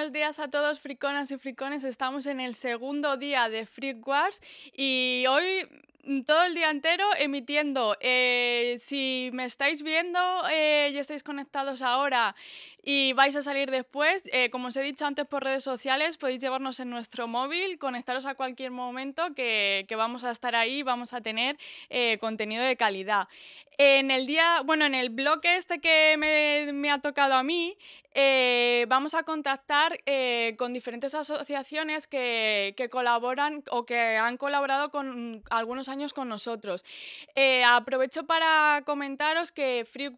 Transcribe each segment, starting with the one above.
Buenos días a todos, friconas y fricones. Estamos en el segundo día de Freak Wars y hoy mm, todo el día entero emitiendo. Eh, si me estáis viendo eh, y estáis conectados ahora y vais a salir después. Eh, como os he dicho antes por redes sociales, podéis llevarnos en nuestro móvil, conectaros a cualquier momento que, vamos a estar ahí, vamos a tener eh, contenido de calidad. En el día, bueno, en el bloque este que me, ha tocado a mí, eh, vamos a contactar con diferentes asociaciones que, colaboran o que han colaborado con algunos años con nosotros. aprovecho para comentaros que Free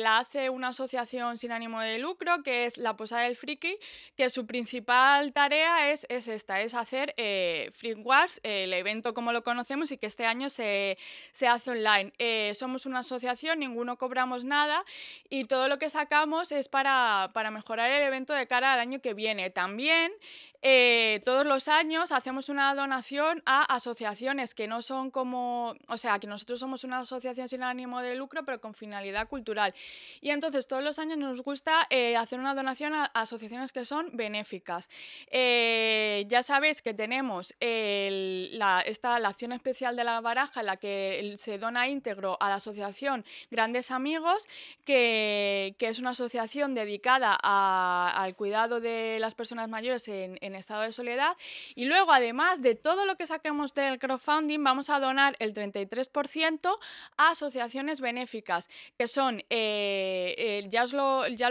la hace una asociación sin ánimo de de lucro, que es la Posada del Friki, que su principal tarea es, es esta, es hacer eh, Wars, el evento como lo conocemos y que este año se, se hace online. Eh, somos una asociación, ninguno cobramos nada y todo lo que sacamos es para, para mejorar el evento de cara al año que viene. También eh, todos los años hacemos una donación a asociaciones que no son como, o sea, que nosotros somos una asociación sin ánimo de lucro, pero con finalidad cultural. Y entonces todos los años nos gusta eh, hacer una donación a asociaciones que son benéficas. Eh, ya sabéis que tenemos la, esta, la acción especial de la baraja en la que se dona íntegro a la asociación Grandes Amigos, que, es una asociación dedicada al cuidado de las personas mayores en, estado de soledad. Y luego, además de todo lo que saquemos del crowdfunding, vamos a donar el 33% a asociaciones benéficas, que son, eh, ya, lo, ya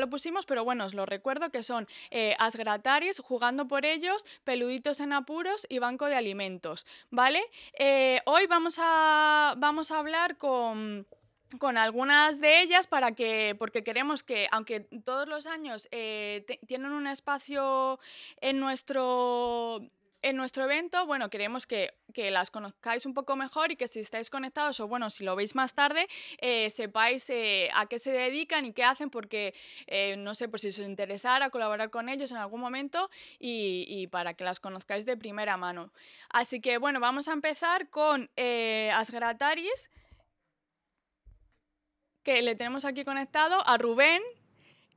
pero bueno, os lo recuerdo que son eh, Asgrataris, Jugando por ellos, Peluditos en apuros y Banco de Alimentos, ¿vale? Eh, hoy vamos a, vamos a hablar con con algunas de ellas para que porque queremos que aunque todos los años eh, tienen un espacio en nuestro en nuestro evento, bueno, queremos que, que, las conozcáis un poco mejor y que si estáis conectados o bueno, si lo veis más tarde, eh, sepáis eh, a qué se dedican y qué hacen, porque eh, no sé, por si os interesara colaborar con ellos en algún momento y, para que las conozcáis de primera mano. Así que bueno, vamos a empezar con Asgrataris, que le tenemos aquí conectado, a Rubén,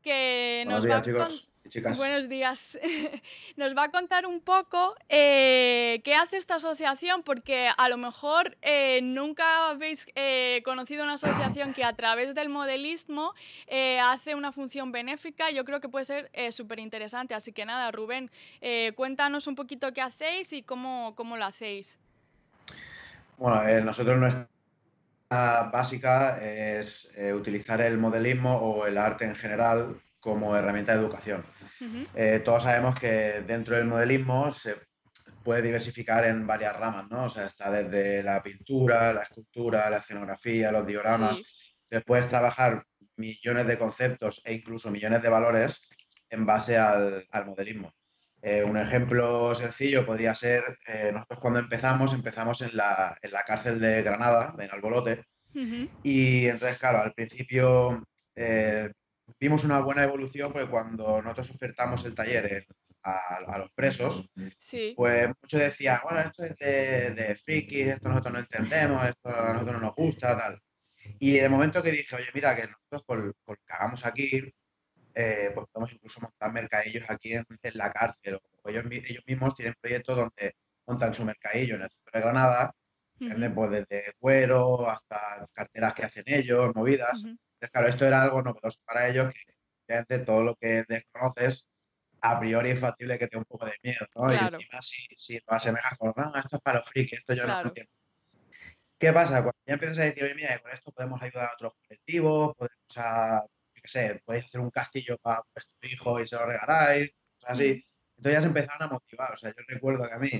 que nos va a... Buenos días. Nos va a contar un poco eh, qué hace esta asociación, porque a lo mejor eh, nunca habéis eh, conocido una asociación que a través del modelismo hace una función benéfica. Yo creo que puede ser súper interesante. Así que nada, Rubén, cuéntanos un poquito qué hacéis y cómo, cómo lo hacéis. Bueno, nosotros nuestra básica es utilizar el modelismo o el arte en general como herramienta de educación. Eh, todos sabemos que dentro del modelismo se puede diversificar en varias ramas, ¿no? O sea, está desde la pintura, la escultura, la escenografía, los dioramas. Después trabajar millones de conceptos e incluso millones de valores en base al, modelismo. Eh, un ejemplo sencillo podría ser, eh, nosotros cuando empezamos, empezamos en la, cárcel de Granada, en Albolote, y entonces, claro, al principio vimos una buena evolución porque cuando nosotros ofertamos el taller a, los presos, sí. pues muchos decían, bueno, esto es de, de frikis, esto nosotros no entendemos, esto a nosotros no nos gusta, tal. Y en el momento que dije, oye, mira, que nosotros con, lo que hagamos aquí, eh, pues podemos incluso montar mercadillos aquí en, la cárcel. ellos, mismos tienen proyectos donde montan su mercadillo en el centro de Granada, pues desde cuero hasta carteras que hacen ellos, movidas. Entonces, claro, esto era algo novedoso para ellos, que entre todo lo que desconoces, a priori es factible que te un poco de miedo, ¿no? Y encima si, si lo asemejas con, no, ah, esto es para los frikis, esto yo no no entiendo. ¿Qué pasa? Cuando ya empiezas a decir, oye, mira, con esto podemos ayudar a otros colectivos, podemos, a, qué sé, podéis hacer un castillo para vuestro hijo y se lo regaláis, o así. Mm. Entonces ya se empezaron a motivar. O sea, yo recuerdo que a mí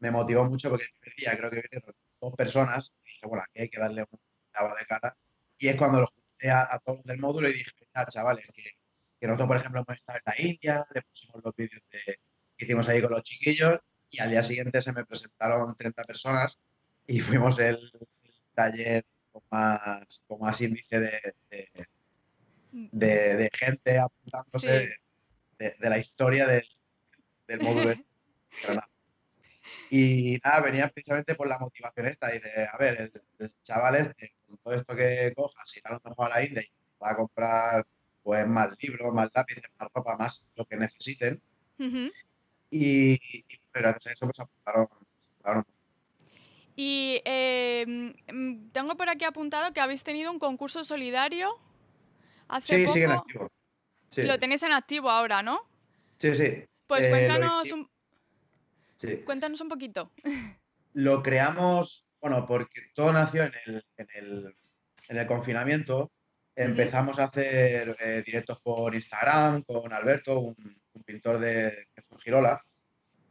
me motivó mucho porque el primer día creo que vinieron dos personas y dije, bueno, aquí hay que darle una de cara. Y es cuando los a, todos del módulo y dije, chavales, que, que, nosotros, por ejemplo, hemos estado en la India, le pusimos los vídeos que hicimos ahí con los chiquillos y al día siguiente se me presentaron 30 personas y fuimos el, taller con más, más índice de, de, de, gente apuntándose de, la historia del, módulo. Este, y nada, venía precisamente por la motivación esta. Dice, a ver, chavales este todo esto que cojas, y a lo mejor a la India y va a comprar pues más libros, más lápices, más ropa, más lo que necesiten. y, pero eso pues apuntaron, Y eh, mm, tengo por aquí apuntado que habéis tenido un concurso solidario hace sí, en activo. Lo tenéis en activo ahora, ¿no? Sí, sí. Pues eh, cuéntanos un... Cuéntanos un poquito. Lo creamos bueno, porque todo nació en el, en el, en el confinamiento. Empezamos a hacer eh, directos por Instagram con Alberto, un, pintor de, Girola.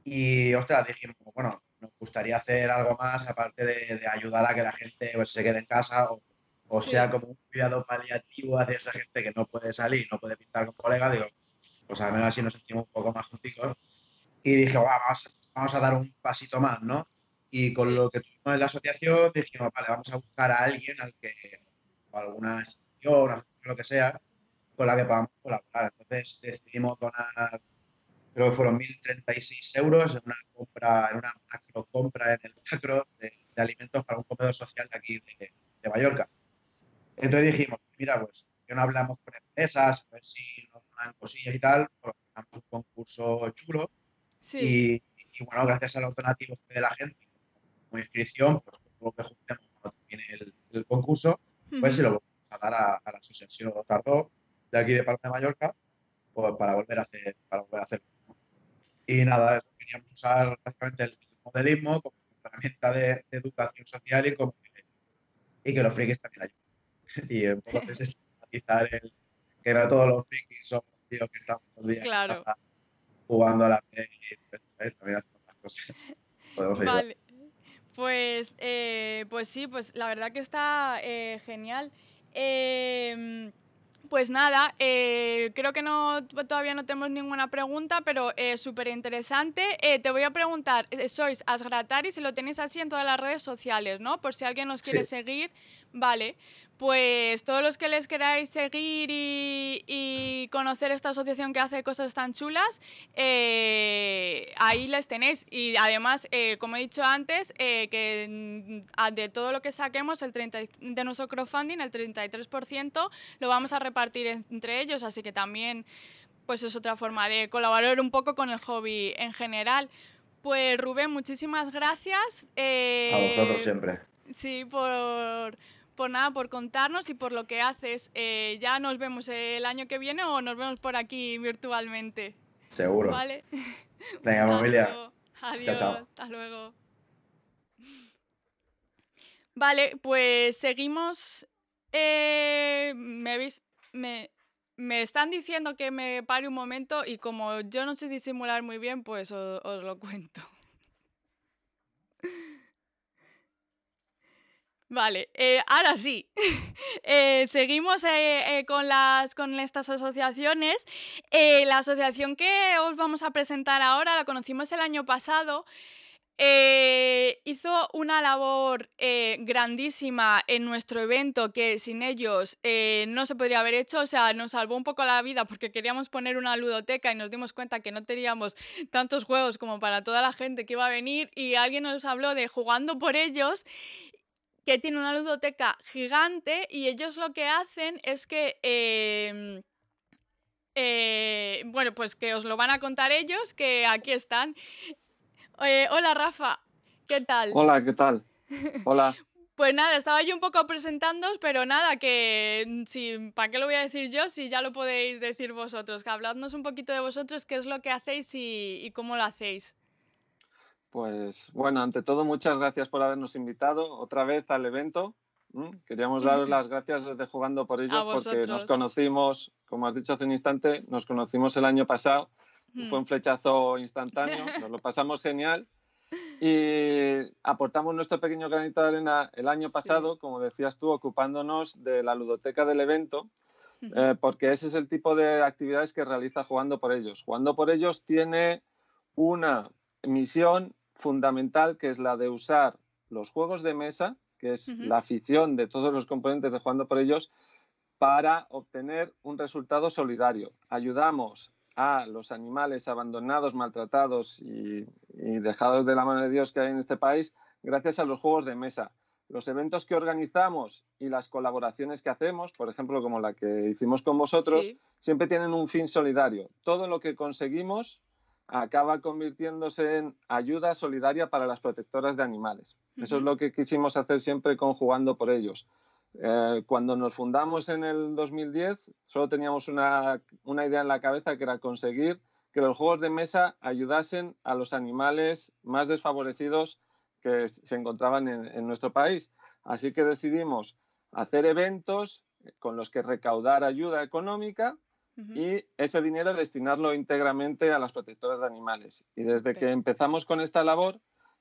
Y, ostras, dijimos, bueno, nos gustaría hacer algo más aparte de, ayudar a que la gente pues, se quede en casa o, sea como un cuidado paliativo hacia esa gente que no puede salir, no puede pintar con colega, Digo, pues al menos así nos sentimos un poco más junticos. Y dije, vamos, vamos a dar un pasito más, ¿no? Y con lo que tuvimos en la asociación dijimos, vale, vamos a buscar a alguien, al que, o alguna institución, lo que sea, con la que podamos colaborar. Entonces decidimos donar, creo que fueron 1.036 euros en una compra, en una macro compra en el macro de, alimentos para un comedor social de aquí de, Mallorca. Entonces dijimos, mira, pues que no hablamos con empresas, a ver si nos dan cosillas y tal, un concurso chulo. Sí. Y, bueno, gracias a los donativos de la gente, inscripción, pues lo que juntemos cuando termine el, concurso, pues se lo vamos a dar a, la Asociación Tardó de aquí de Palma de Mallorca, pues para volver a hacer, para volver a hacer. Y nada, queríamos usar básicamente el modelismo como herramienta de, educación social y, como que, y que los frikis también ayuden. Y entonces estigmatizar el que no todos los frikis son los tíos que estamos todos los días jugando a la play y pues, cosas. vale. Pues, eh, pues sí, pues la verdad que está eh, genial. Em, pues nada, eh, creo que no todavía no tenemos ninguna pregunta, pero súper interesante. te voy a preguntar, sois Asgratari, si lo tenéis así en todas las redes sociales, ¿no? Por si alguien nos quiere seguir. Vale, pues todos los que les queráis seguir y, conocer esta asociación que hace cosas tan chulas, eh, ahí les tenéis. Y además, eh, como he dicho antes, eh, que mm, de todo lo que saquemos el 30, de nuestro crowdfunding, el 33% lo vamos a repartir entre ellos, así que también pues es otra forma de colaborar un poco con el hobby en general. Pues Rubén, muchísimas gracias. a vosotros siempre. Sí, por nada, por contarnos y por lo que haces. Eh, ya nos vemos el año que viene o nos vemos por aquí virtualmente. Seguro. Vale. Venga, familia. Adiós. Hasta luego. Vale, pues seguimos. Eh, ¿me, me, están diciendo que me pare un momento y como yo no sé disimular muy bien, pues os lo cuento. Vale, eh, ahora sí. Eh, seguimos eh, con, las, con estas asociaciones. la asociación que os vamos a presentar ahora la conocimos el año pasado. hizo una labor grandísima en nuestro evento que sin ellos no se podría haber hecho, o sea, nos salvó un poco la vida porque queríamos poner una ludoteca y nos dimos cuenta que no teníamos tantos juegos como para toda la gente que iba a venir y alguien nos habló de jugando por ellos que tiene una ludoteca gigante y ellos lo que hacen es que... Em, eh, bueno, pues que os lo van a contar ellos, que aquí están. hola Rafa, ¿qué tal? Hola, ¿qué tal? Hola. Pues nada, estaba yo un poco presentándoos, pero nada, que mm, ¿para qué lo voy a decir yo si ya lo podéis decir vosotros? Que habladnos un poquito de vosotros, qué es lo que hacéis y cómo lo hacéis. Pues bueno, ante todo, muchas gracias por habernos invitado otra vez al evento. Queríamos daros las gracias desde Jugando por ellos porque nos conocimos, como has dicho hace un instante, nos conocimos el año pasado. Fue hmm. un flechazo instantáneo, nos lo pasamos genial y aportamos nuestro pequeño granito de arena el año pasado, como decías tú, ocupándonos de la ludoteca del evento, eh, porque ese es el tipo de actividades que realiza Jugando por ellos. Jugando por ellos tiene una misión fundamental, que es la de usar los juegos de mesa, que es la afición de todos los componentes de Jugando por ellos, para obtener un resultado solidario. Ayudamos a los animales abandonados, maltratados y, dejados de la mano de Dios que hay en este país gracias a los juegos de mesa. Los eventos que organizamos y las colaboraciones que hacemos, por ejemplo, como la que hicimos con vosotros, siempre tienen un fin solidario. Todo lo que conseguimos acaba convirtiéndose en ayuda solidaria para las protectoras de animales. Eso es lo que quisimos hacer siempre conjugando por ellos. Eh, cuando nos fundamos en el 2010, solo teníamos una, idea en la cabeza que era conseguir que los juegos de mesa ayudasen a los animales más desfavorecidos que se encontraban en nuestro país. Así que decidimos hacer eventos eh, con los que recaudar ayuda económica y ese dinero destinarlo íntegramente a las protectoras de animales. Y desde que empezamos con esta labor,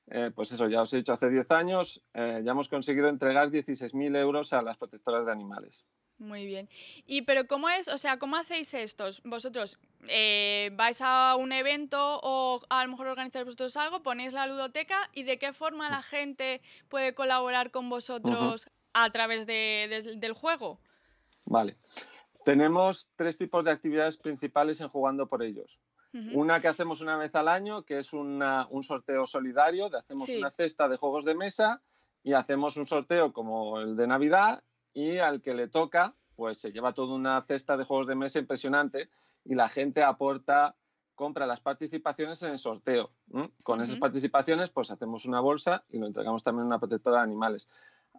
eh, pues eso, ya os he dicho, hace 10 años eh, ya hemos conseguido entregar 16.000 euros a las protectoras de animales. Muy bien. ¿Y pero cómo es, o sea, cómo hacéis esto? Vosotros eh, vais a un evento o a lo mejor organizáis vosotros algo, ponéis la ludoteca y de qué forma la gente puede colaborar con vosotros a través del juego? Vale. Tenemos tres tipos de actividades principales en jugando por ellos. Una que hacemos una vez al año, que es un sorteo solidario, de hacemos una cesta de juegos de mesa y hacemos un sorteo como el de Navidad y al que le toca, pues se lleva toda una cesta de juegos de mesa impresionante y la gente aporta, compra las participaciones en el sorteo. Con esas participaciones, pues hacemos una bolsa y lo entregamos también a una protectora de animales.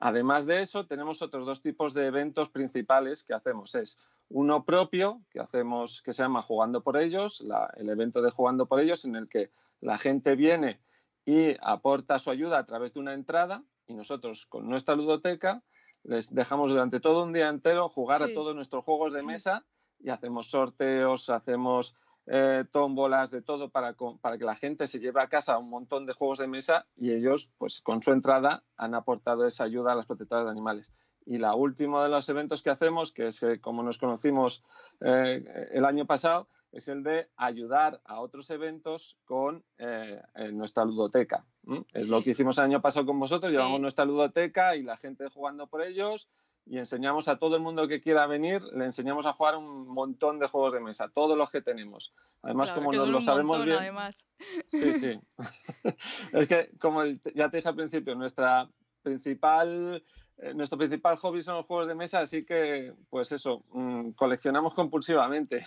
Además de eso, tenemos otros dos tipos de eventos principales que hacemos. Es uno propio, que hacemos, que se llama Jugando por ellos, el evento de Jugando por ellos, en el que la gente viene y aporta su ayuda a través de una entrada y nosotros con nuestra ludoteca les dejamos durante todo un día entero jugar a todos nuestros juegos de mesa y hacemos sorteos, hacemos eh, tómbolas, de todo, para, que la gente se lleve a casa un montón de juegos de mesa y ellos, pues con su entrada, han aportado esa ayuda a las protectoras de animales. Y la última de los eventos que hacemos, que es eh, como nos conocimos eh, el año pasado, es el de ayudar a otros eventos con eh, nuestra ludoteca. Es lo que hicimos el año pasado con vosotros, llevamos nuestra ludoteca y la gente jugando por ellos y enseñamos a todo el mundo que quiera venir, le enseñamos a jugar un montón de juegos de mesa, todos los que tenemos. Además, como nos lo sabemos bien. Sí, sí. es que, como ya te dije al principio, nuestra principal, eh, nuestro principal hobby son los juegos de mesa, así que, pues eso, mm, coleccionamos compulsivamente.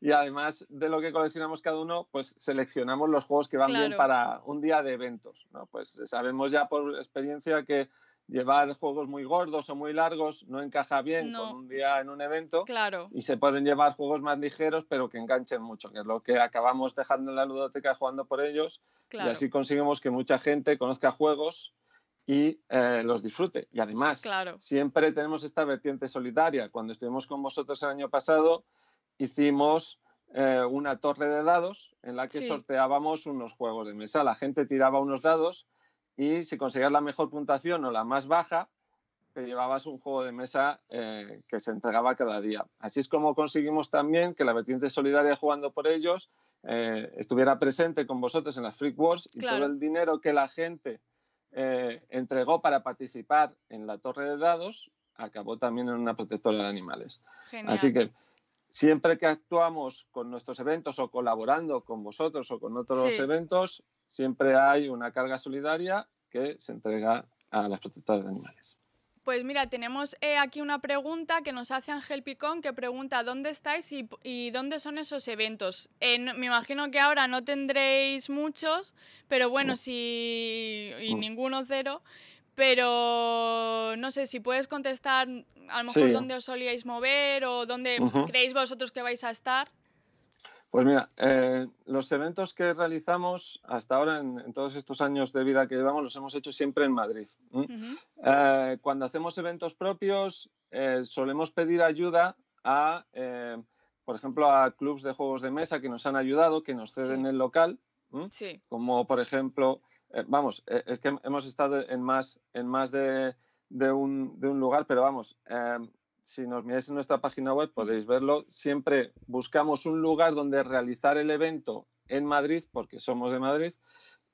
Y además de lo que coleccionamos cada uno, pues seleccionamos los juegos que van bien para un día de eventos. ¿no? Pues sabemos ya por experiencia que llevar juegos muy gordos o muy largos no encaja bien con un día en un evento. Y se pueden llevar juegos más ligeros, pero que enganchen mucho, que es lo que acabamos dejando en la ludoteca jugando por ellos. Y así conseguimos que mucha gente conozca juegos y eh, los disfrute. Y además, siempre tenemos esta vertiente solidaria. Cuando estuvimos con vosotros el año pasado, hicimos eh, una torre de dados en la que sorteábamos unos juegos de mesa. La gente tiraba unos dados y si conseguías la mejor puntuación o la más baja, te llevabas un juego de mesa eh, que se entregaba cada día. Así es como conseguimos también que la vertiente solidaria jugando por ellos eh, estuviera presente con vosotros en las Freak Wars y todo el dinero que la gente eh, entregó para participar en la torre de dados acabó también en una protectora de animales. Así que siempre que actuamos con nuestros eventos o colaborando con vosotros o con otros eventos, siempre hay una carga solidaria que se entrega a las protectoras de animales. Pues mira, tenemos eh, aquí una pregunta que nos hace Ángel Picón que pregunta dónde estáis y, dónde son esos eventos. Eh, me imagino que ahora no tendréis muchos, pero bueno, si y mm. ninguno cero, pero no sé si puedes contestar a lo mejor dónde os solíais mover o dónde creéis vosotros que vais a estar. Pues mira, eh, los eventos que realizamos hasta ahora en, todos estos años de vida que llevamos los hemos hecho siempre en Madrid. Eh, cuando hacemos eventos propios eh, solemos pedir ayuda a, por ejemplo, a clubes de juegos de mesa que nos han ayudado, que nos ceden el local, sí. como por ejemplo, vamos, es que hemos estado en más, en más de un, lugar, pero vamos si nos miráis en nuestra página web podéis verlo, siempre buscamos un lugar donde realizar el evento en Madrid, porque somos de Madrid,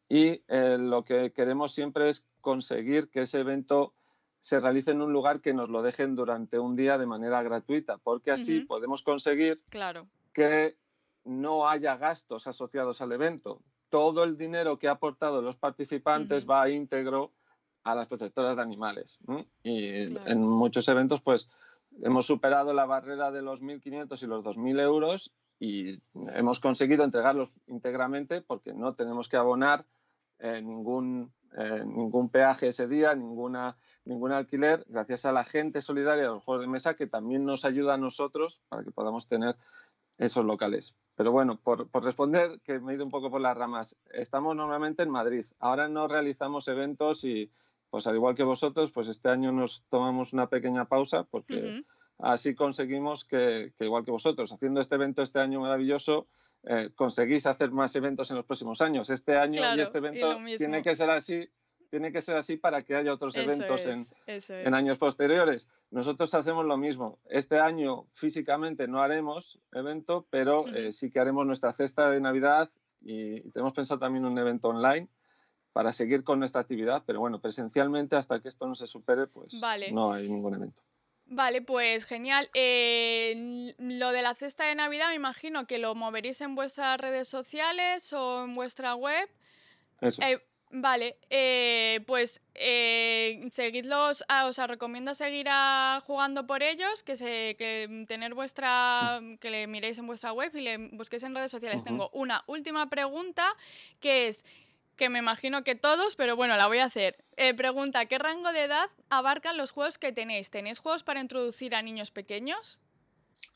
y eh, lo que queremos siempre es conseguir que ese evento se realice en un lugar que nos lo dejen durante un día de manera gratuita, porque así podemos conseguir que no haya gastos asociados al evento. Todo el dinero que ha aportado los participantes va íntegro a las protectoras de animales. Y en muchos eventos, pues hemos superado la barrera de los 1.500 y los 2.000 euros y hemos conseguido entregarlos íntegramente porque no tenemos que abonar eh, ningún, eh, ningún peaje ese día, ninguna, ningún alquiler, gracias a la gente solidaria de los juegos de mesa que también nos ayuda a nosotros para que podamos tener esos locales. Pero bueno, por, por, responder, que me he ido un poco por las ramas, estamos normalmente en Madrid. Ahora no realizamos eventos y, pues al igual que vosotros, pues este año nos tomamos una pequeña pausa porque así conseguimos que, igual que vosotros, haciendo este evento este año maravilloso, eh, conseguís hacer más eventos en los próximos años. Este año y este evento tiene que ser así. Tiene que ser así para que haya otros eventos en, años posteriores. Nosotros hacemos lo mismo. Este año físicamente no haremos evento, pero eh, sí que haremos nuestra cesta de Navidad y tenemos pensado también un evento online para seguir con nuestra actividad, pero bueno, presencialmente hasta que esto no se supere, pues no hay ningún evento. Vale, pues genial. Eh, lo de la cesta de Navidad, me imagino que lo moveréis en vuestras redes sociales o en vuestra web. Eso. Eh, vale, eh, pues seguidlos, ah, os recomiendo seguir jugando por ellos, que, se, tener vuestra, mm. que le miréis en vuestra web y le busquéis en redes sociales. Tengo una última pregunta que es que me imagino que todos, pero bueno, la voy a hacer. Eh, pregunta, ¿qué rango de edad abarcan los juegos que tenéis? ¿Tenéis juegos para introducir a niños pequeños?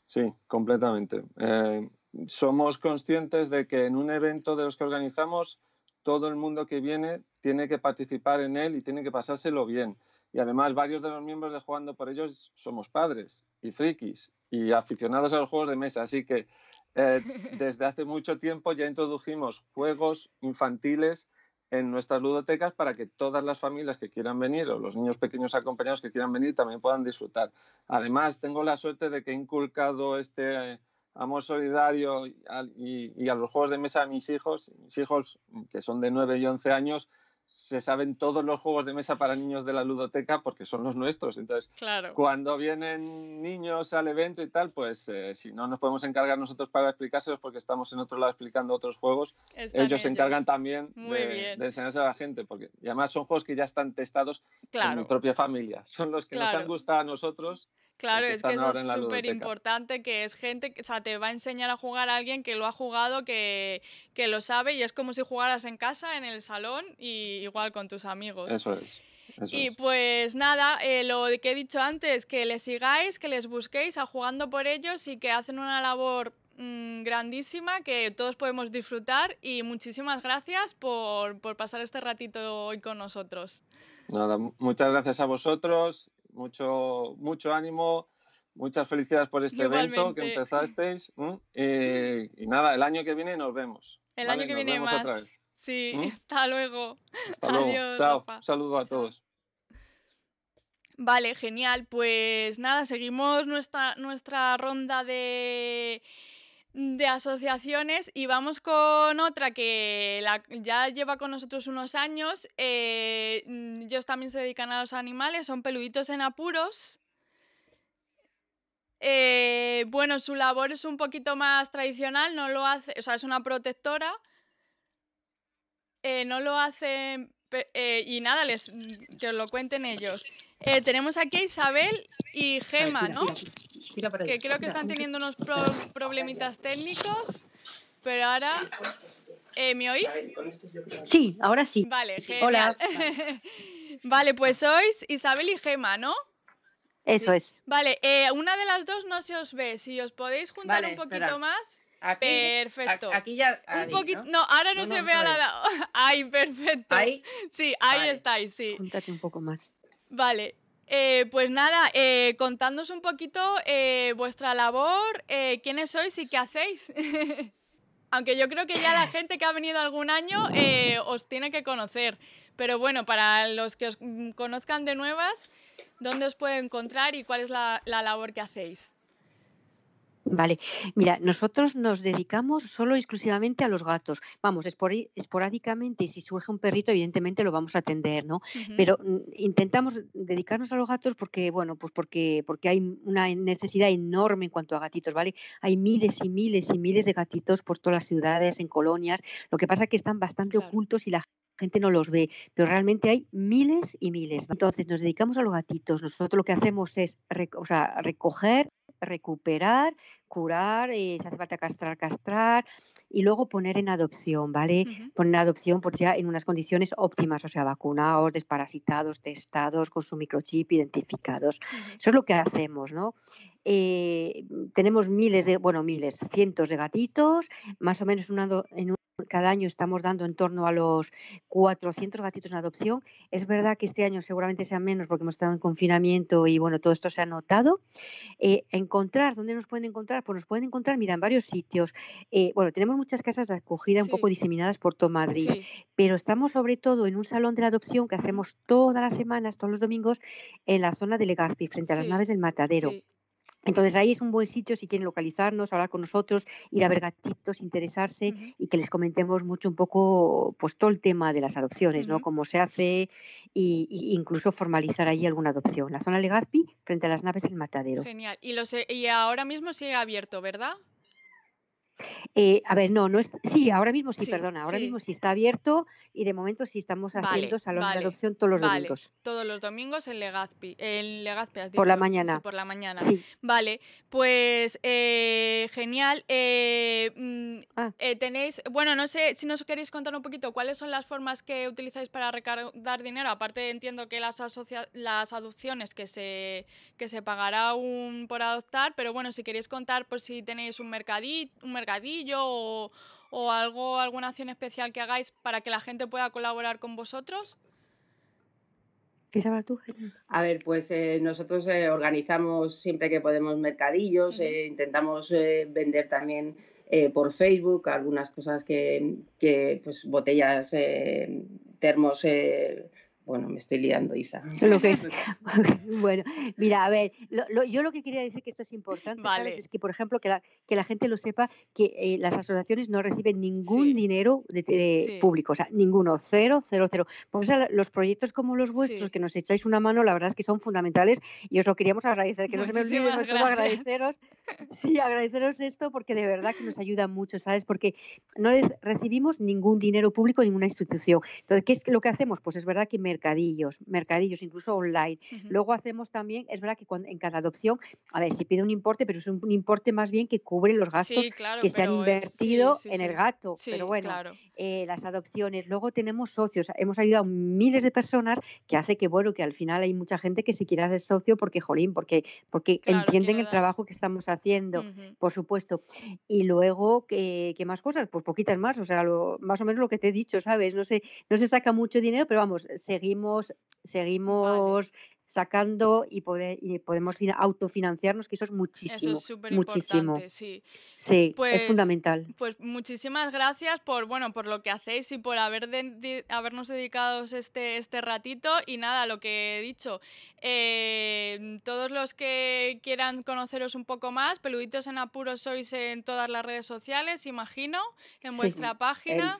Sí, completamente. Eh, somos conscientes de que en un evento de los que organizamos, todo el mundo que viene tiene que participar en él y tiene que pasárselo bien. Y además varios de los miembros de Jugando por ellos somos padres y frikis y aficionados a los juegos de mesa. Así que eh, desde hace mucho tiempo ya introdujimos juegos infantiles en nuestras ludotecas para que todas las familias que quieran venir o los niños pequeños acompañados que quieran venir también puedan disfrutar. Además, tengo la suerte de que he inculcado este eh, amor solidario y, y a los juegos de mesa a mis hijos, mis hijos mm, que son de 9 y 11 años, se saben todos los juegos de mesa para niños de la ludoteca porque son los nuestros. Entonces, cuando vienen niños al evento y tal, pues eh, si no nos podemos encargar nosotros para explicárselos porque estamos en otro lado explicando otros juegos, ellos, se encargan también de, enseñar a la gente. Porque, además son juegos que ya están testados en mi propia familia. Son los que nos han gustado a nosotros Claro, es que eso es súper importante, que es gente, o sea, te va a enseñar a jugar a alguien que lo ha jugado, que, lo sabe y es como si jugaras en casa, en el salón y igual con tus amigos. Eso es. Eso y pues nada, eh, lo que he dicho antes, que les sigáis, que les busquéis a jugando por ellos y que hacen una labor mm, grandísima que todos podemos disfrutar y muchísimas gracias por, por pasar este ratito hoy con nosotros. Nada, muchas gracias a vosotros mucho, mucho ánimo, muchas felicidades por este evento que empezasteis. Eh, y nada, el año que viene nos vemos. El año que viene más. Sí, hasta luego. Hasta luego. Chao. Un saludo a todos. Vale, genial. Pues nada, seguimos nuestra, nuestra ronda de de asociaciones y vamos con otra que ya lleva con nosotros unos años. Eh, ellos también se dedican a los animales, son peluditos en apuros. Eh, bueno, su labor es un poquito más tradicional, no lo hace, o sea, es una protectora. Eh, no lo hacen y nada, les, que os lo cuenten ellos. tenemos aquí a Isabel y Gema, ¿no? Que creo que están teniendo unos problemitas técnicos, pero ahora... Eh, ¿Me oís? Sí, ahora sí. Vale, Hola. vale, pues sois Isabel y Gema, ¿no? Eso es. Vale, eh, una de las dos no se os ve. Si os podéis juntar un poquito más. perfecto. Aquí ya. un poquito. ¿no? ahora no, se ve a la. Ahí, perfecto. Ahí. Sí, ahí estáis, sí. Júntate un poco más. Vale, eh, pues nada, eh, un poquito eh, vuestra labor, eh, quiénes sois y qué hacéis. Aunque yo creo que ya la gente que ha venido algún año os tiene que conocer. Pero bueno, para los que os mm, conozcan de nuevas, ¿dónde os puedo encontrar y cuál es la labor que hacéis? Vale, mira, nosotros nos dedicamos solo exclusivamente a los gatos. Vamos, esporádicamente, si surge un perrito, evidentemente lo vamos a atender, ¿no? Pero mm, intentamos dedicarnos a los gatos porque, bueno, pues porque, porque hay una necesidad enorme en cuanto a gatitos, ¿vale? Hay miles y miles y miles de gatitos por todas las ciudades, en colonias. Lo que pasa es que están bastante ocultos y la gente no los ve, pero realmente hay miles y miles. Entonces nos dedicamos a los gatitos. Nosotros lo que hacemos es o sea, recoger recuperar, curar, eh, si hace falta castrar, castrar y luego poner en adopción, ¿vale? Poner en adopción pues ya en unas condiciones óptimas, o sea, vacunados, desparasitados, testados, con su microchip identificados. Eso es lo que hacemos, ¿no? Eh, tenemos miles de, bueno, miles, cientos de gatitos, más o menos una, en cada año estamos dando en torno a los 400 gatitos en adopción. Es verdad que este año seguramente sean menos porque hemos estado en confinamiento y bueno, todo esto se ha notado. Eh, encontrar, ¿dónde nos pueden encontrar? Pues nos pueden encontrar, mira, en varios sitios. Eh, bueno, tenemos muchas casas de acogida un poco diseminadas por todo Madrid, pero estamos sobre todo en un salón de la adopción que hacemos todas las semanas, todos los domingos, en la zona de Legazpi, frente a las naves del matadero. Entonces ahí es un buen sitio si quieren localizarnos, hablar con nosotros, ir a ver gatitos, interesarse y que les comentemos mucho un poco pues todo el tema de las adopciones, ¿no? Cómo se hace e incluso formalizar ahí alguna adopción. La zona Legazpi frente a las naves del Matadero. Genial. Y, y ahora mismo sigue abierto, ¿verdad? Eh, a ver, no, no es, sí, ahora mismo sí, perdona, ahora mismo sí está abierto y de momento sí estamos haciendo a salones de adopción todos los vale, domingos. Todos los domingos en Legazpi, en Legazpi por la mañana. por la mañana. Vale, pues eh, genial. Eh, ah. mm, tenéis, bueno, no sé si nos queréis contar un poquito cuáles son las formas que utilizáis para recargar dinero. Aparte entiendo que las las adopciones que se que se pagará un por adoptar, pero bueno, si queréis contar por si tenéis un un mercadito mercadillo o, algo, alguna acción especial que hagáis para que la gente pueda colaborar con vosotros? ¿Qué sabes tú, A ver, pues eh, nosotros eh, organizamos siempre que podemos mercadillos, eh, intentamos vender también por Facebook algunas cosas que pues botellas, termos bueno, me estoy liando, Isa. bueno, mira, a ver, yo lo que quería decir que esto es importante, ¿sabes? Es que, por ejemplo, que la, gente lo sepa, que eh, las asociaciones no reciben ningún dinero de, público, o sea, ninguno, cero, cero, cero. Pues, los proyectos como los vuestros, que nos echáis una mano, la verdad es que son fundamentales y os lo queríamos agradecer, que no se me olvide, agradeceros, sí, agradeceros esto porque de verdad que nos ayuda mucho, ¿sabes? Porque no recibimos ningún dinero público, ninguna institución. Entonces, ¿qué es lo que hacemos? Pues es verdad que me mercadillos, mercadillos incluso online. Luego hacemos también, es verdad que en cada adopción, a ver, si pide un importe, pero es un, importe más bien que cubre los gastos que se han invertido en el gato. pero bueno, eh, las adopciones. Luego tenemos socios, hemos ayudado a miles de personas que hace que, bueno, que al final hay mucha gente que se quiere hacer socio porque, jolín, porque, porque entienden el trabajo que estamos haciendo, por supuesto. Y luego, ¿qué, más cosas? Pues poquitas más, o sea, lo, más o menos lo que te he dicho, ¿sabes? No se, no se saca mucho dinero, pero vamos, se seguimos, sacando y, poder, y podemos autofinanciarnos, que eso es muchísimo. Eso es súper muchísimo. Sí, sí es pues, fundamental. Pues muchísimas gracias por, bueno, por lo que hacéis y por habernos dedicado este, este ratito. Y nada, lo que he dicho, eh, todos los que quieran conoceros un poco más, Peluditos en Apuros sois en todas las redes sociales, imagino, en vuestra página.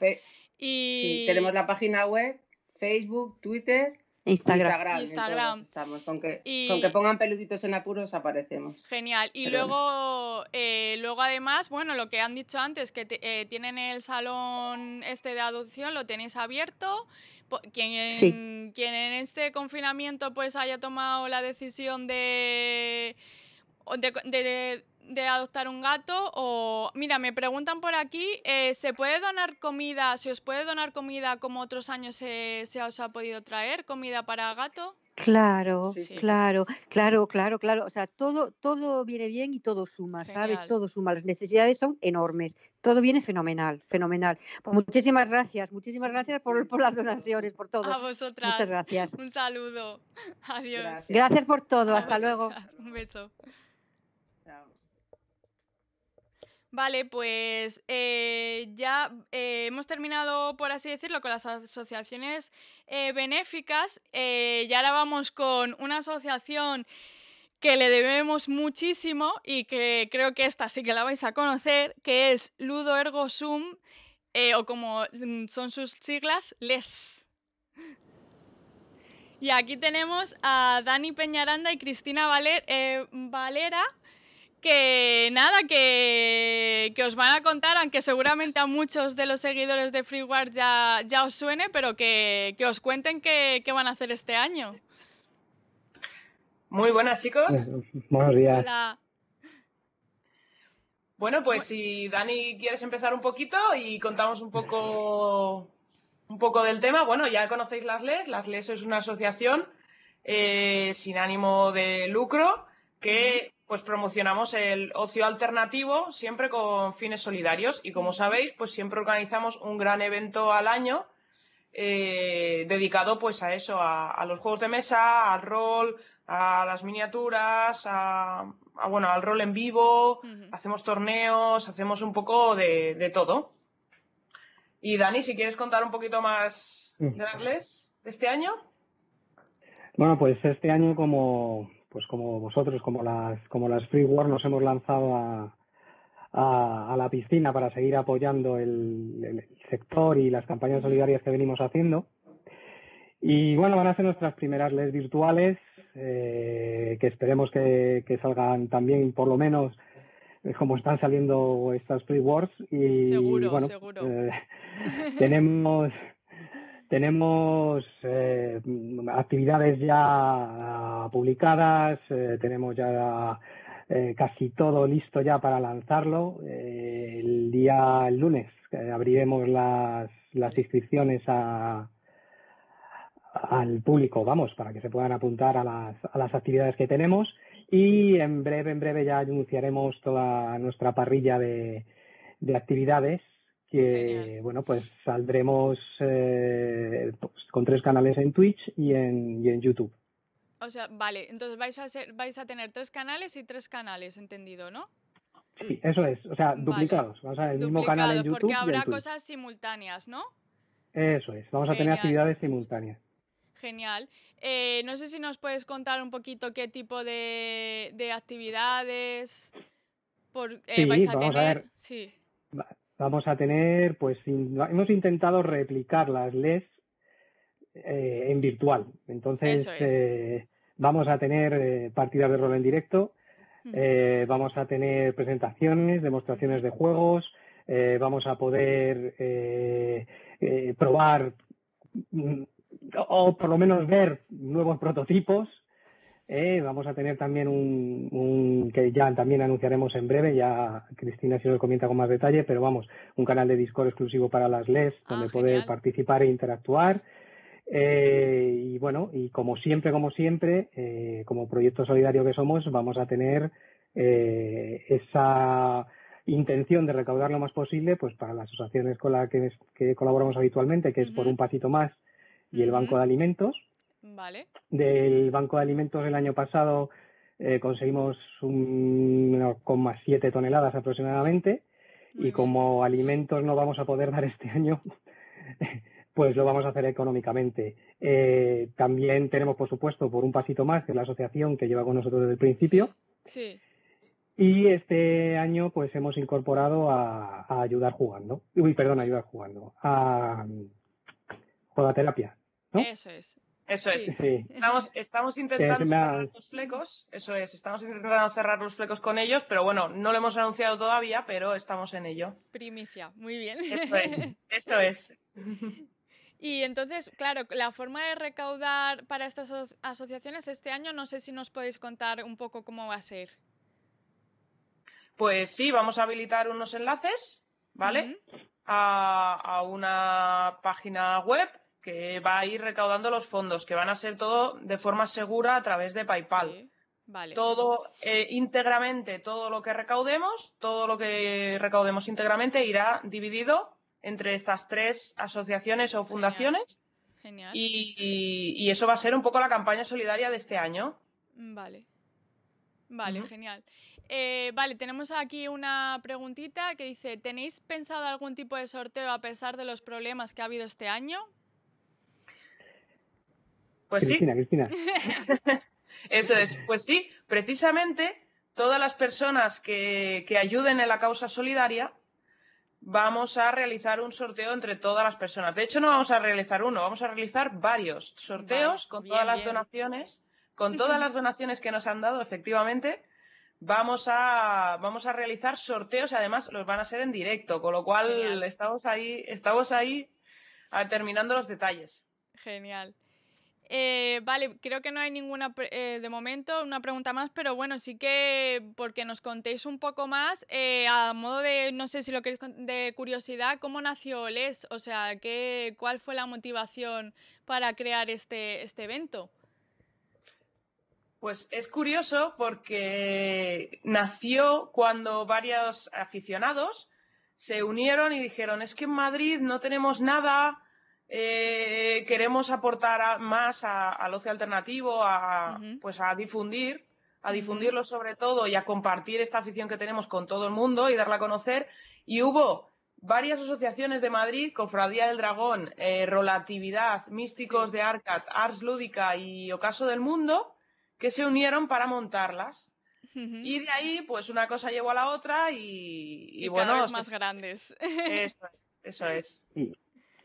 Y... Sí, tenemos la página web Facebook, Twitter. Instagram. Instagram. Estamos. Con, que, con que pongan peluditos en apuros aparecemos. Genial. Y luego, eh, luego además, bueno, lo que han dicho antes, que eh, tienen el salón este de adopción, lo tenéis abierto. Quien, quien en este confinamiento pues haya tomado la decisión de, de, de adoptar un gato o mira, me preguntan por aquí, eh, ¿se puede donar comida, se os puede donar comida como otros años se, os ha podido traer, comida para gato? Claro, claro, claro, claro, claro. O sea, todo, todo viene bien y todo suma, ¿sabes? Todo suma. Las necesidades son enormes. Todo viene fenomenal, fenomenal. Pues muchísimas gracias, muchísimas gracias por, las donaciones, por todo. A vosotras. Muchas gracias. Un saludo. Adiós. Gracias, por todo. Hasta luego. Un beso. Vale, pues eh, ya eh, hemos terminado, por así decirlo, con las asociaciones eh, benéficas y ahora vamos con una asociación que le debemos muchísimo y que creo que esta sí que la vais a conocer, que es Ludo Ergo Sum, o como mm, son sus siglas, LES. Y aquí tenemos a Dani Peñaranda y Cristina Valera, que nada, que, os van a contar, aunque seguramente a muchos de los seguidores de FreeWare ya, ya os suene, pero que, os cuenten qué, van a hacer este año. Muy buenas, chicos. Pues, buenos días. Bueno, pues si Dani quieres empezar un poquito y contamos un poco, un poco del tema. Bueno, ya conocéis las LES. Las LES es una asociación eh, sin ánimo de lucro que pues promocionamos el ocio alternativo siempre con fines solidarios y como mm. sabéis, pues siempre organizamos un gran evento al año eh, dedicado pues a eso, a, los juegos de mesa, al rol, a las miniaturas, a, bueno, al rol en vivo, hacemos torneos, hacemos un poco de, todo. Y Dani, si quieres contar un poquito más mm. de inglés de este año. Bueno, pues este año, como, pues como vosotros, como las, como las Free War, nos hemos lanzado a, a, la piscina para seguir apoyando el, sector y las campañas solidarias que venimos haciendo. Y bueno, van a ser nuestras primeras leyes virtuales, eh, que esperemos que, salgan también, por lo menos, eh, como están saliendo estas Free Wars. Y, seguro, seguro. Eh, tenemos. Tenemos eh, actividades ya ah, publicadas, eh, tenemos ya eh, casi todo listo ya para lanzarlo. el día lunes abriremos las, inscripciones al público, vamos, para que se puedan apuntar a las, a las actividades que tenemos y en breve, en breve ya anunciaremos toda nuestra parrilla de actividades que bueno pues saldremos eh, con tres canales en Twitch y en, en YouTube. O sea, vale, entonces vais a ser, vais a tener tres canales y tres canales, entendido, ¿no? Sí, eso es, o sea, duplicados, vamos a el mismo canal en YouTube. Porque habrá cosas simultáneas, ¿no? Eso es, vamos a tener actividades simultáneas. Genial. Eh, no sé si nos puedes contar un poquito qué tipo de, de actividades por, eh, vais a tener. A ver. Sí vamos a tener, pues hemos intentado replicar las LEDs eh, en virtual. Entonces, eh, vamos a tener eh, partidas de rol en directo, vamos a tener presentaciones, demostraciones de juegos, vamos a poder probar mm, o por lo menos ver nuevos prototipos eh, vamos a tener también un, que ya también anunciaremos en breve, ya Cristina se nos comenta con más detalle, pero vamos, un canal de Discord exclusivo para las LES, ah, donde poder participar e interactuar. Eh, y bueno, y como siempre, como siempre, eh, como proyecto solidario que somos, vamos a tener esa intención de recaudar lo más posible, pues para las asociaciones con las que, colaboramos habitualmente, que es por un pasito más y el Banco de Alimentos. Vale. Del Banco de Alimentos el año pasado eh, conseguimos 1,7 toneladas aproximadamente y como alimentos no vamos a poder dar este año, pues lo vamos a hacer económicamente. Eh, también tenemos, por supuesto, por un pasito más, que es la asociación que lleva con nosotros desde el principio. Sí. Y este año, pues hemos incorporado a, ayudar jugando. Uy, perdón, ayudar jugando. A mm, terapia. Eso es. Eso es. Estamos, intentando cerrar los flecos, eso es, estamos intentando cerrar los flecos con ellos, pero bueno, no lo hemos anunciado todavía, pero estamos en ello. Primicia, muy bien. Eso es. Y entonces, claro, la forma de recaudar para estas asociaciones este año, no sé si nos podéis contar un poco cómo va a ser. Pues sí, vamos a habilitar unos enlaces, ¿vale? a una página web que va a ir recaudando los fondos, que van a ser todo de forma segura a través de PayPal. vale. Todo eh, íntegramente, todo lo que recaudemos, todo lo que recaudemos íntegramente irá dividido entre estas tres asociaciones o fundaciones. Y, eso va a ser un poco la campaña solidaria de este año. Mm, vale. Vale, genial. Eh, vale, tenemos aquí una preguntita que dice, ¿tenéis pensado algún tipo de sorteo a pesar de los problemas que ha habido este año? Pues sí. Eso es, pues sí, precisamente todas las personas que, ayuden en la causa solidaria vamos a realizar un sorteo entre todas las personas. De hecho, no vamos a realizar uno, vamos a realizar varios sorteos con todas las donaciones, con todas las donaciones que nos han dado, efectivamente. Vamos a, vamos a realizar sorteos y además los van a ser en directo, con lo cual estamos ahí, estamos ahí ah, terminando los detalles. Genial. Eh, vale, creo que no hay ninguna eh, de momento, una pregunta más, pero bueno, sí que porque nos contéis un poco más, eh, a modo de, no sé si lo queréis de curiosidad, ¿cómo nació OLES? O sea, ¿qué, ¿cuál fue la motivación para crear este, este evento? Pues es curioso porque nació cuando varios aficionados se unieron y dijeron, es que en Madrid no tenemos nada, eh, queremos aportar más al ocio alternativo, a, pues a difundir, a difundirlo sobre todo y a compartir esta afición que tenemos con todo el mundo y darla a conocer. Y hubo varias asociaciones de Madrid, Cofradía del Dragón, eh, Relatividad, Místicos de Arcat, Ars Lúdica y Ocaso del Mundo, que se unieron para montarlas. Y de ahí, pues una cosa llevó a la otra y, bueno. Cada vez más grandes. Eso es, eso es.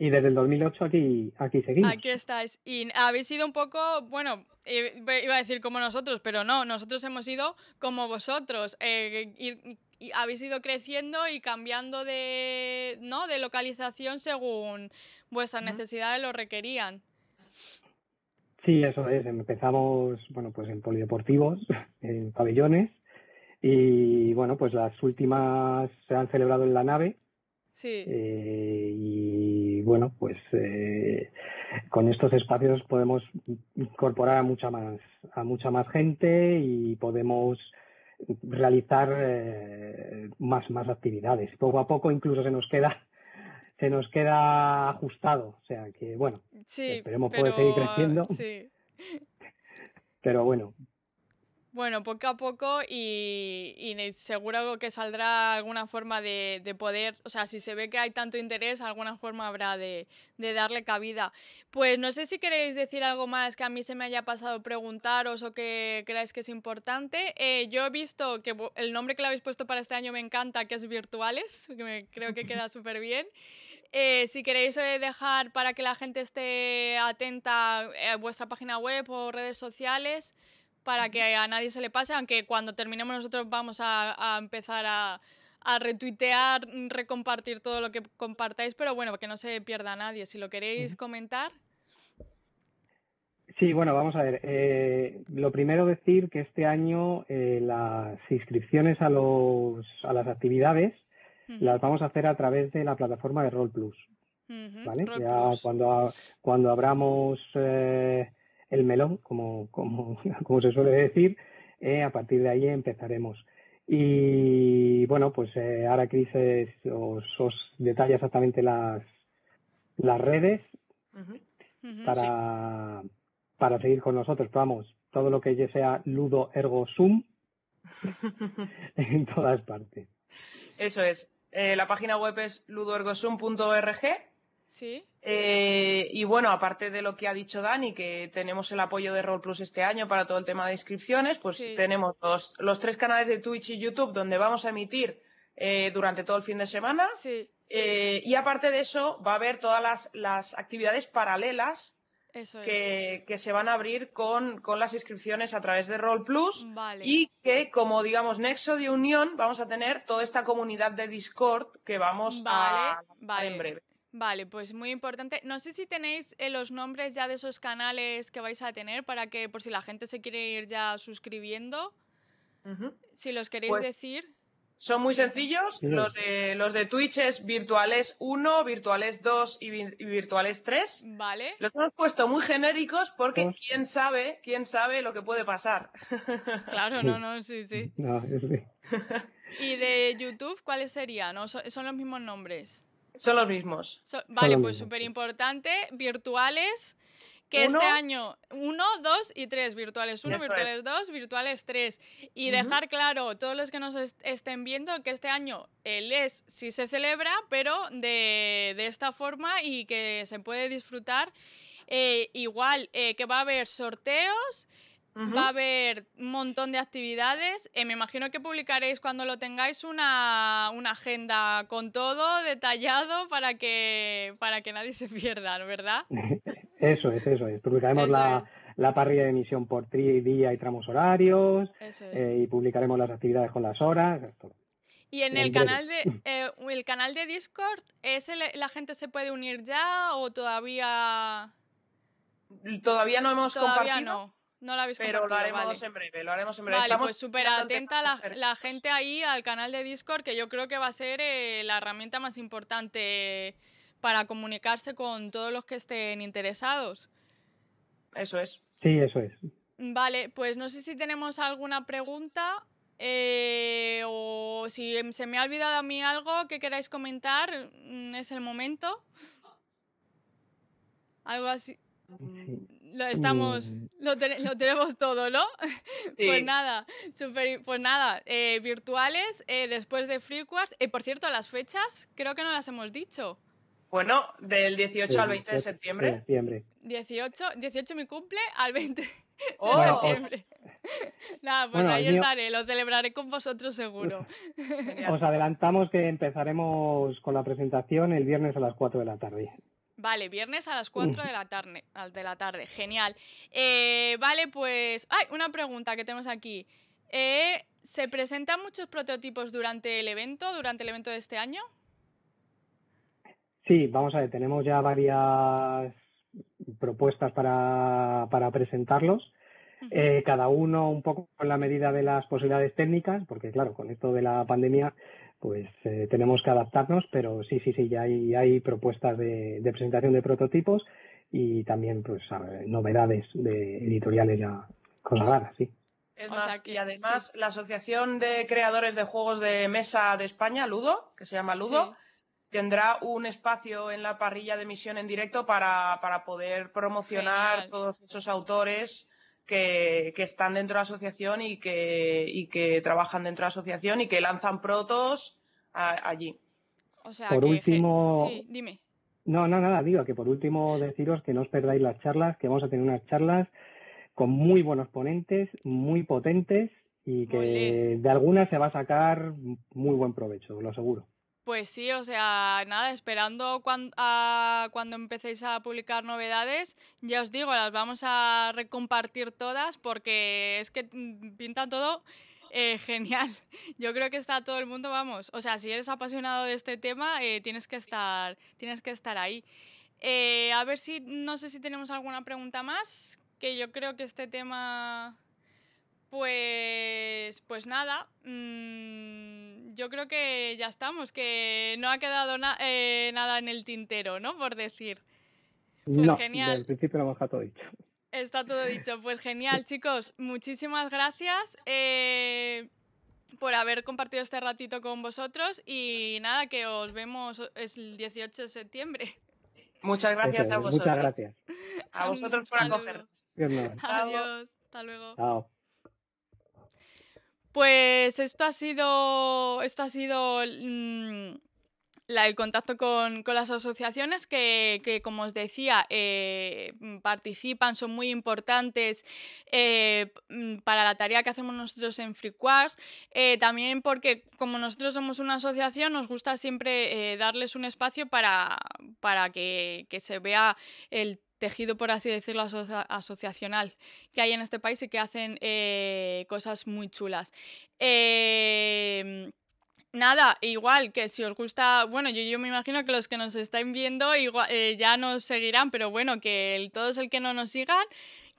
Y desde el 2008 aquí, aquí seguimos. Aquí estáis. Y habéis sido un poco, bueno, eh, iba a decir como nosotros, pero no, nosotros hemos ido como vosotros. Eh, habéis ido creciendo y cambiando de, ¿no? de localización según vuestras necesidades lo requerían. Sí, eso es. Empezamos, bueno, pues en polideportivos, en pabellones. Y bueno, pues las últimas se han celebrado en la nave, Sí. Eh, y bueno, pues eh, con estos espacios podemos incorporar a mucha más, a mucha más gente y podemos realizar eh, más, más actividades. Poco a poco incluso se nos queda se nos queda ajustado, o sea que bueno, esperemos poder seguir creciendo. Pero bueno, bueno, poco a poco y, seguro que saldrá alguna forma de, poder, o sea, si se ve que hay tanto interés, alguna forma habrá de, darle cabida. Pues no sé si queréis decir algo más que a mí se me haya pasado preguntaros o que creáis que es importante. Eh, yo he visto que el nombre que le habéis puesto para este año me encanta, que es virtuales, que creo que queda súper bien. Eh, si queréis eh, dejar para que la gente esté atenta a vuestra página web o redes sociales para que a nadie se le pase, aunque cuando terminemos nosotros vamos a, empezar a, a retuitear, recompartir todo lo que compartáis, pero bueno, que no se pierda a nadie. Si lo queréis comentar. Sí, bueno, vamos a ver. Eh, lo primero decir que este año eh, las inscripciones a, los, a las actividades las vamos a hacer a través de la plataforma de Roll Plus. Cuando, cuando abramos eh, el melón, como, como, como se suele decir. Eh, a partir de ahí empezaremos. Y bueno, pues eh, ahora crisis os, os, detalla exactamente las, las redes para, para seguir con nosotros. vamos, todo lo que ya sea Ludo Ergo en todas partes. Eso es. Eh, la página web es ludoergosum.org Sí. Eh, y bueno, aparte de lo que ha dicho Dani, que tenemos el apoyo de Roll Plus este año para todo el tema de inscripciones, pues tenemos los, tres canales de Twitch y YouTube donde vamos a emitir eh, durante todo el fin de semana. Eh, y aparte de eso, va a haber todas las, actividades paralelas que, se van a abrir con, las inscripciones a través de Roll Plus y que como digamos nexo de unión vamos a tener toda esta comunidad de Discord que vamos a, ver en breve. Vale, pues muy importante. No sé si tenéis eh, los nombres ya de esos canales que vais a tener para que, por si la gente se quiere ir ya suscribiendo, si los queréis pues decir. Son muy sencillos. Los de, los de Twitch es Virtuales 1, Virtuales 2 y, Virtuales 3. Vale. Los hemos puesto muy genéricos porque quién sabe, quién sabe lo que puede pasar. Claro, no, no, sí, sí. sí. ¿Y de YouTube cuáles serían? ¿Son los mismos nombres? Son los mismos. vale, pues súper importante. Virtuales, que este año Uno, dos y tres virtuales Uno virtuales dos virtuales tres. Y dejar claro, a todos los que nos estén viendo, que este año el ES sí se celebra, pero de, esta forma y que se puede disfrutar. Eh, igual eh, que va a haber sorteos, Va a haber un montón de actividades. Eh, me imagino que publicaréis cuando lo tengáis una, agenda con todo detallado para que, para que nadie se pierda, ¿verdad? eso es, eso es. Publicaremos la, parrilla de emisión por tri, día y tramos horarios eh, y publicaremos las actividades con las horas. Y en, el canal de eh, el canal de Discord, ¿es ¿la gente se puede unir ya o todavía? Todavía no hemos compartido. No. No la habéis Pero lo haremos en breve, lo haremos Vale, pues súper atenta la, gente ahí al canal de Discord, que yo creo que va a ser eh, la herramienta más importante para comunicarse con todos los que estén interesados. Eso es. Sí, eso es. Vale, pues no sé si tenemos alguna pregunta eh, o si se me ha olvidado a mí algo que queráis comentar, mm, es el momento. Algo así. Lo eh, estamos, lo, tenemos todo, ¿no? Pues nada, super, pues nada, eh, virtuales eh, después de FreeQuartz. y por cierto, las fechas creo que no las hemos dicho. Bueno, del 18 al 20 de septiembre. 18, 18 mi cumple al 20 de oh. septiembre. Nada, pues ahí estaré, lo celebraré con vosotros seguro. Os adelantamos que empezaremos con la presentación el viernes a las 4 de la tarde. Vale, viernes a las 4 de la tarde. De la tarde. Genial. Eh, vale, pues. ¡Ay! Una pregunta que tenemos aquí. Eh, ¿Se presentan muchos prototipos durante el evento, durante el evento de este año? Sí, vamos a ver, tenemos ya varias propuestas para, para presentarlos. Eh, cada uno un poco con la medida de las posibilidades técnicas, porque claro, con esto de la pandemia pues eh, tenemos que adaptarnos, pero sí, sí, sí, ya hay, propuestas de, presentación de prototipos y también pues novedades de editoriales ya consagradas, sí. y además la Asociación de Creadores de Juegos de Mesa de España, Ludo, que se llama Ludo, tendrá un espacio en la parrilla de emisión en directo para, poder promocionar todos esos autores que, están dentro de la asociación y que, que trabajan dentro de la asociación y que lanzan protos allí. por último, No, nada, digo que por último deciros que no os perdáis las charlas, que vamos a tener unas charlas con muy buenos ponentes, muy potentes y que de algunas se va a sacar muy buen provecho, lo aseguro. Pues sí, o sea, nada, esperando cuando empecéis a publicar novedades, ya os digo, las vamos a recompartir todas porque es que mm, pinta todo eh, genial. Yo creo que está todo el mundo, vamos, o sea, si eres apasionado de este tema, eh, tienes, que estar, tienes que estar ahí. Eh, a ver si, no sé si tenemos alguna pregunta más, que yo creo que este tema, pues, pues nada. Mm, yo creo que ya estamos, que no ha quedado eh, nada en el tintero, ¿no? Por decir. Pues genial. Del principio hemos todo dicho. Está todo dicho. Pues genial, chicos. Muchísimas gracias eh, por haber compartido este ratito con vosotros. Y nada, que os vemos es el 18 de septiembre. Muchas gracias a vosotros. Muchas gracias. A vosotros por acogernos. Adiós. Hasta luego. Chao. Pues esto ha sido. Esto ha sido. Mm, el contacto con, las asociaciones que, que, como os decía, eh, mm, participan, son muy importantes eh, mm, para la tarea que hacemos nosotros en Free eh, también porque como nosotros somos una asociación, nos gusta siempre darles un espacio para, que, que, se vea el tejido, por así decirlo, asociacional que hay en este país y que hacen eh, cosas muy chulas. Em, nada, igual que si os gusta, bueno, yo, me imagino que los que nos están viendo eh, ya nos seguirán, pero bueno, que todo es el que no nos sigan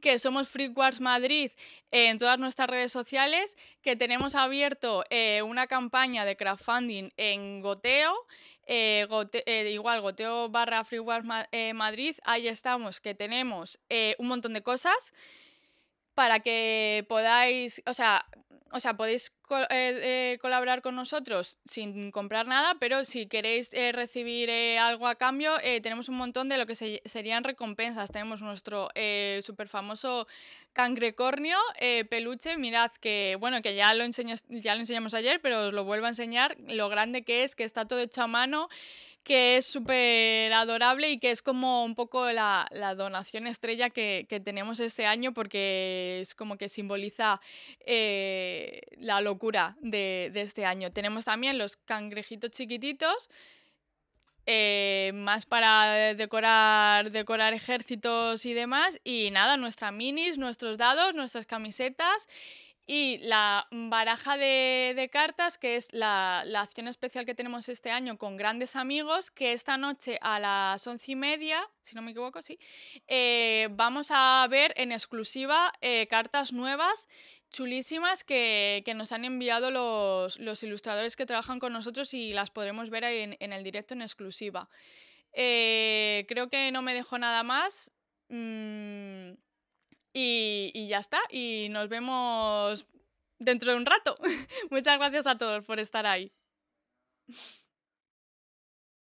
que somos Free Wars Madrid en todas nuestras redes sociales, que tenemos abierto eh, una campaña de crowdfunding en Goteo, eh, eh, igual goteo barra Freeware eh, Madrid, ahí estamos, que tenemos un montón de cosas para que podáis, o sea, o sea, podéis eh, eh, colaborar con nosotros sin comprar nada, pero si queréis eh, recibir algo a cambio, tenemos un montón de lo que serían recompensas. Tenemos nuestro súper famoso cangrecornio peluche. Mirad que, bueno, que ya lo, ya lo enseñamos ayer, pero os lo vuelvo a enseñar, lo grande que es, que está todo hecho a mano que es súper adorable y que es como un poco la, donación estrella que, tenemos este año porque es como que simboliza eh, la locura de, este año. Tenemos también los cangrejitos chiquititos. Eh, más para decorar, decorar ejércitos y demás. Y nada, nuestras minis, nuestros dados, nuestras camisetas y la baraja de, cartas, que es la, acción especial que tenemos este año con grandes amigos, que esta noche a las once y media, si no me equivoco, sí, eh, vamos a ver en exclusiva eh, cartas nuevas chulísimas que, nos han enviado los, ilustradores que trabajan con nosotros y las podremos ver en, en el directo en exclusiva. Eh, creo que no me dejo nada más. Mm, y, ya está, y nos vemos dentro de un rato. Muchas gracias a todos por estar ahí.